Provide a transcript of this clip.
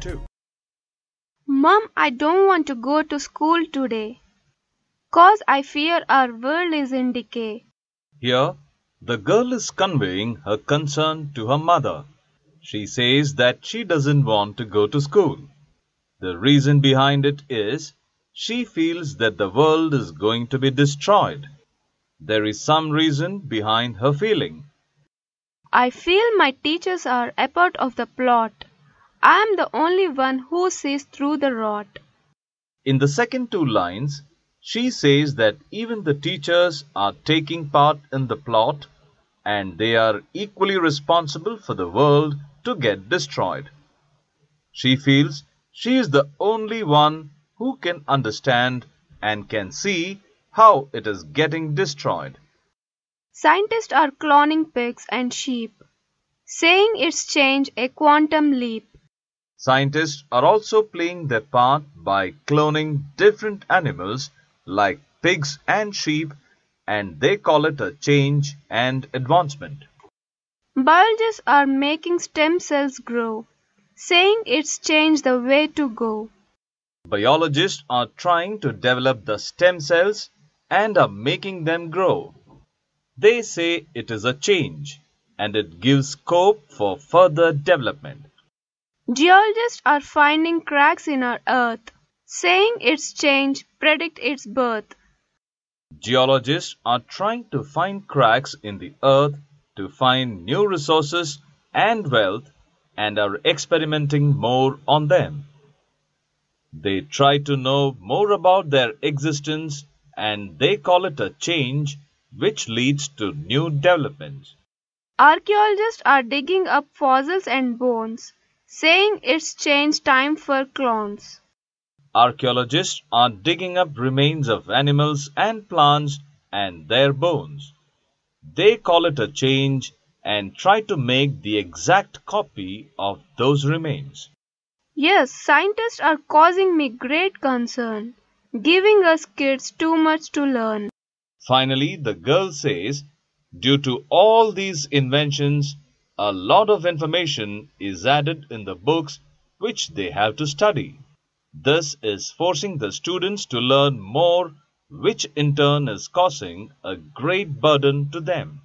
too. Mom, I don't want to go to school today. Cause I fear our world is in decay. Here, the girl is conveying her concern to her mother. She says that she doesn't want to go to school. The reason behind it is she feels that the world is going to be destroyed. There is some reason behind her feeling. I feel my teachers are a part of the plot. I am the only one who sees through the rot. In the second two lines, she says that even the teachers are taking part in the plot and they are equally responsible for the world to get destroyed. She feels she is the only one who can understand and can see how it is getting destroyed. Scientists are cloning pigs and sheep, saying it's changed a quantum leap. Scientists are also playing their part by cloning different animals like pigs and sheep and they call it a change and advancement. Biologists are making stem cells grow, saying it's changed the way to go. Biologists are trying to develop the stem cells and are making them grow. They say it is a change and it gives scope for further development. Geologists are finding cracks in our Earth, saying its change predict its birth. Geologists are trying to find cracks in the Earth to find new resources and wealth and are experimenting more on them. They try to know more about their existence and they call it a change which leads to new developments. Archaeologists are digging up fossils and bones saying it's change time for clones. Archaeologists are digging up remains of animals and plants and their bones. They call it a change and try to make the exact copy of those remains. Yes, scientists are causing me great concern, giving us kids too much to learn. Finally, the girl says, due to all these inventions, a lot of information is added in the books which they have to study. This is forcing the students to learn more, which in turn is causing a great burden to them.